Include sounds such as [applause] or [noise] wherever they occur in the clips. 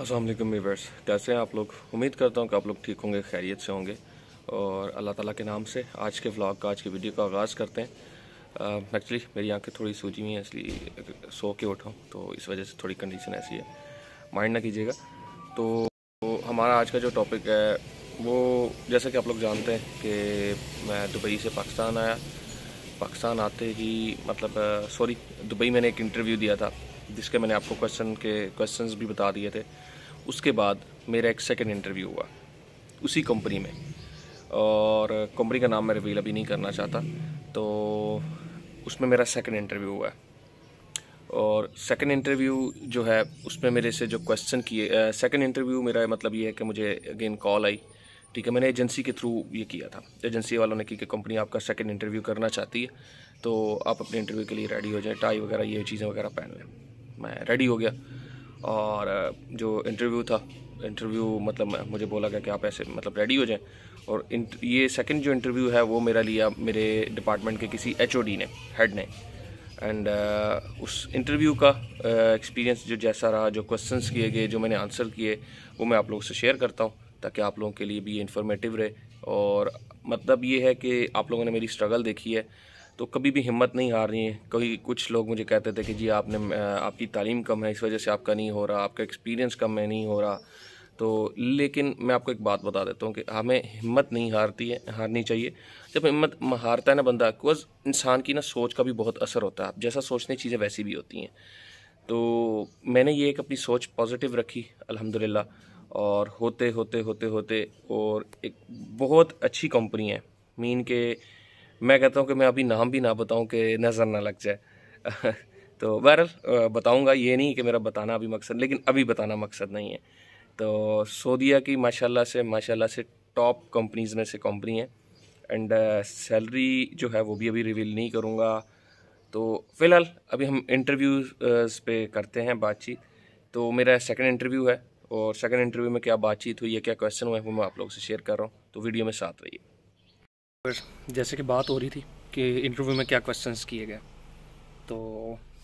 असल वीवर्स कैसे हैं आप लोग उम्मीद करता हूँ कि आप लोग ठीक होंगे खैरियत से होंगे और अल्लाह ताला के नाम से आज के व्लॉग का आज की वीडियो का आगाज़ करते हैं एक्चुअली मेरी आंखें थोड़ी सूजी हुई हैं इसलिए सो के उठाऊँ तो इस वजह से थोड़ी कंडीशन ऐसी है माइंड ना कीजिएगा तो हमारा आज का जो टॉपिक है वो जैसा कि आप लोग जानते हैं कि मैं दुबई से पाकिस्तान आया पाकिस्तान आते ही मतलब सॉरी दुबई मैंने एक इंटरव्यू दिया था जिसके मैंने आपको क्वेश्चन के क्वेश्चंस भी बता दिए थे उसके बाद मेरा एक सेकेंड इंटरव्यू हुआ उसी कंपनी में और कंपनी का नाम मैं रिवील अभी नहीं करना चाहता तो उसमें मेरा सेकेंड इंटरव्यू हुआ और सेकेंड इंटरव्यू जो है उसमें मेरे से जो क्वेश्चन किए सेकेंड इंटरव्यू मेरा मतलब ये है कि मुझे अगेन कॉल आई ठीक है मैंने एजेंसी के थ्रू ये किया था एजेंसी वालों ने की कि कंपनी आपका सेकेंड इंटरव्यू करना चाहती है तो आप अपने इंटरव्यू के लिए रेडी हो जाए टाई वगैरह ये चीज़ें वगैरह पहन लें मैं रेडी हो गया और जो इंटरव्यू था इंटरव्यू मतलब मुझे बोला गया कि आप ऐसे मतलब रेडी हो जाएं और ये सेकंड जो इंटरव्यू है वो मेरा लिया मेरे डिपार्टमेंट के किसी एच ने हेड ने एंड uh, उस इंटरव्यू का एक्सपीरियंस uh, जो जैसा रहा जो क्वेश्चंस किए गए जो मैंने आंसर किए वो मैं आप लोगों से शेयर करता हूँ ताकि आप लोगों के लिए भी इन्फॉर्मेटिव रहे और मतलब ये है कि आप लोगों ने मेरी स्ट्रगल देखी है तो कभी भी हिम्मत नहीं हार रही है कभी कुछ लोग मुझे कहते थे कि जी आपने आपकी तालीम कम है इस वजह से आपका नहीं हो रहा आपका एक्सपीरियंस कम है नहीं हो रहा तो लेकिन मैं आपको एक बात बता देता हूँ कि हमें हिम्मत नहीं हारती है हारनी चाहिए जब हिम्मत हारता है ना बंदा बिकॉज इंसान की ना सोच का भी बहुत असर होता है आप जैसा सोचने चीज़ें वैसी भी होती हैं तो मैंने ये एक अपनी सोच पॉजिटिव रखी अल्हम्दुलिल्लाह और होते होते होते होते और एक बहुत अच्छी कंपनी है मीन के मैं कहता हूँ कि मैं अभी नाम भी ना बताऊँ कि नज़र ना लग जाए [laughs] तो बहरहाल बताऊँगा ये नहीं कि मेरा बताना अभी मकसद लेकिन अभी बताना मकसद नहीं है तो सऊदिया की माशाल्लाह से माशाल्लाह से टॉप कंपनीज़ में से कंपनी है एंड सैलरी uh, जो है वो भी अभी रिवील नहीं करूँगा तो फ़िलहाल अभी हम इंटरव्यूज़ पे करते हैं बातचीत तो मेरा सेकंड इंटरव्यू है और सेकंड इंटरव्यू में क्या बातचीत हुई है क्या क्वेश्चन हुए वो मैं आप लोगों से शेयर कर रहा हूँ तो वीडियो में साथ रहिए पर जैसे कि बात हो रही थी कि इंटरव्यू में क्या क्वेश्चंस किए गए तो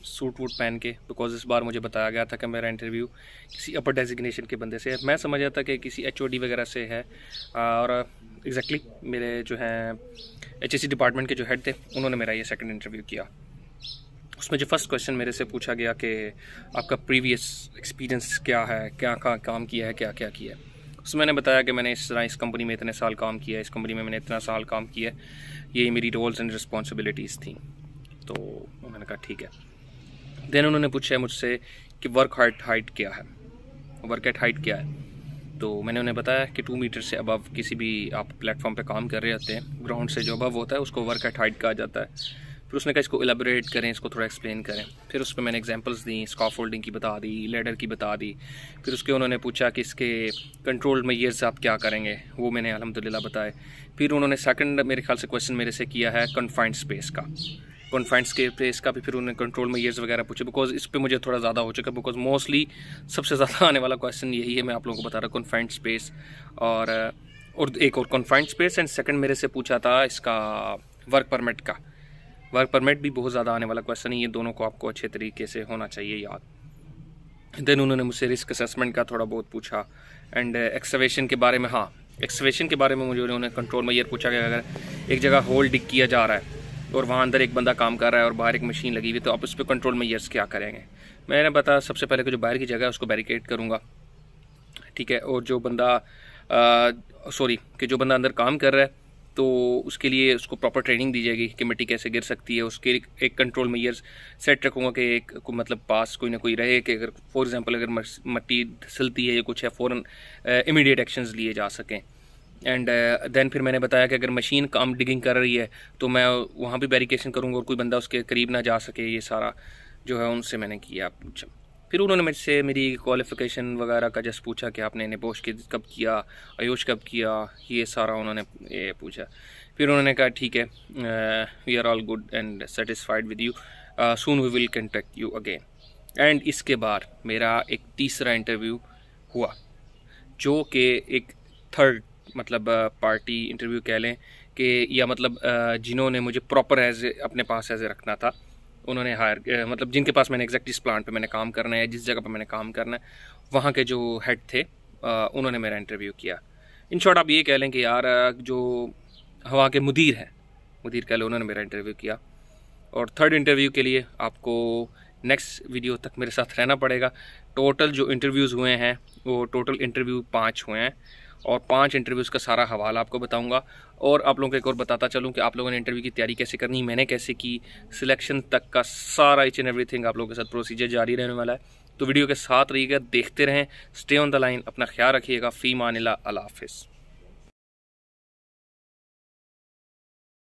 सूट वूट पहन के बिकॉज इस बार मुझे बताया गया था कि मेरा इंटरव्यू किसी अपर डेजिग्नेशन के बंदे से है मैं समझ था कि किसी एच वगैरह से है और एग्जैक्टली exactly मेरे जो हैं एच डिपार्टमेंट के जो हेड थे उन्होंने मेरा ये सेकेंड इंटरव्यू किया उसमें जो फर्स्ट क्वेश्चन मेरे से पूछा गया कि आपका प्रीवियस एक्सपीरियंस क्या है क्या कहाँ काम किया है क्या क्या किया है उसमें मैंने बताया कि मैंने इस तरह इस कंपनी में इतने साल काम किया इस कंपनी में मैंने इतना साल काम किया ये मेरी रोल्स एंड रिस्पॉन्सिबिलिटीज़ थी तो उन्होंने कहा ठीक है देन उन्होंने पूछा मुझसे कि वर्क हाइट हाइट क्या है वर्क एट हाइट क्या है तो मैंने उन्हें बताया कि टू मीटर से अबव किसी भी आप प्लेटफॉर्म पे काम कर रहे होते हैं ग्राउंड से जो अबव होता है उसको वर्क एट हाइट कहा जाता है फिर उसने कहा इसको एलेबोरेट करें इसको थोड़ा एक्सप्लेन करें फिर उस पर मैंने एग्जांपल्स दी स्कॉफ होल्डिंग की बता दी लेडर की बता दी फिर उसके उन्होंने पूछा कि इसके कंट्रोल्ड मैयर्स आप क्या करेंगे वो मैंने अलहमदिल्ला बताए फिर उन्होंने सेकंड मेरे ख्याल से क्वेश्चन मेरे से किया है कन्फाइंड स्पेस का कॉन्फाइंड स्पेस का भी फिर उन्होंने कंट्रोल में ईयर्स वगैरह पूछे बिकॉज इस पर मुझे थोड़ा ज़्यादा हो चुका बिकॉज मोस्टली सबसे ज़्यादा [laughs] आने वाला क्वेश्चन यही है मैं आप लोगों को बता रहा हूँ कॉन्फाइंड स्पेस और और एक और कॉन्फाइंड स्पेस एंड सेकंड मेरे से पूछा था इसका वर्क परमिट का वर्क परमिट भी बहुत ज़्यादा आने वाला क्वेश्चन है ये दोनों को आपको अच्छे तरीके से होना चाहिए याद देन उन्होंने मुझसे रिस्क असेसमेंट का थोड़ा बहुत पूछा एंड एक्सवेशन uh, के बारे में हाँ एक्सवेशन के बारे में मुझे उन्होंने कंट्रोल में ये पूछा कि अगर एक जगह होल डिग किया जा रहा है और वहाँ अंदर एक बंदा काम कर रहा है और बाहर एक मशीन लगी हुई तो आप उस पर कंट्रोल में ईयर्स क्या करेंगे मैंने बताया सबसे पहले कि जो बाहर की जगह है उसको बैरिकेड करूँगा ठीक है और जो बंदा सॉरी uh, कि जो बंदा अंदर काम कर रहा है तो उसके लिए उसको प्रॉपर ट्रेनिंग दी जाएगी कि मिट्टी कैसे गिर सकती है उसके एक कंट्रोल मेयर्स सेट रखूँगा कि एक को मतलब पास कोई ना कोई रहे कि अगर फॉर एग्जांपल अगर मिट्टी धसलती है या कुछ है फ़ौर इमीडिएट एक्शन लिए जा सकें एंड देन uh, फिर मैंने बताया कि अगर मशीन काम डिगिंग कर रही है तो मैं वहाँ भी बैरिकेशन करूँगा और कोई बंदा उसके करीब ना जा सके ये सारा जो है उनसे मैंने किया पूछा फिर उन्होंने मुझसे मेरी क्वालिफ़िकेशन वगैरह का जस्ट पूछा कि आपने निबोश के कब किया आयुष कब किया ये सारा उन्होंने ये पूछा फिर उन्होंने कहा ठीक है we are all good and satisfied with you soon we will contact you again and इसके बाद मेरा एक तीसरा इंटरव्यू हुआ जो कि एक थर्ड मतलब पार्टी इंटरव्यू कह लें कि या मतलब जिन्होंने मुझे प्रॉपर एज अपने पास एज रखना था उन्होंने हायर मतलब जिनके पास मैंने एग्जैक्ट जिस प्लांट पे मैंने काम करना है जिस जगह पे मैंने काम करना है वहाँ के जो हेड थे उन्होंने मेरा इंटरव्यू किया इन शॉर्ट आप ये कह लें कि यार जो हवा के मुदीर हैं मुदीर कह लें उन्होंने मेरा इंटरव्यू किया और थर्ड इंटरव्यू के लिए आपको नेक्स्ट वीडियो तक मेरे साथ रहना पड़ेगा टोटल जो इंटरव्यूज़ हुए हैं वो टोटल इंटरव्यू पाँच हुए हैं और पांच इंटरव्यूज़ का सारा हवाला आपको बताऊंगा और आप लोगों को एक और बताता चलूँ कि आप लोगों ने इंटरव्यू की तैयारी कैसे करनी मैंने कैसे की सिलेक्शन तक का सारा इच एंड एवरीथिंग आप लोगों के साथ प्रोसीजर जारी रहने वाला है तो वीडियो के साथ रहिएगा देखते रहें स्टे ऑन द लाइन अपना ख्याल रखिएगा फ़ी मानिला अला हाफिज़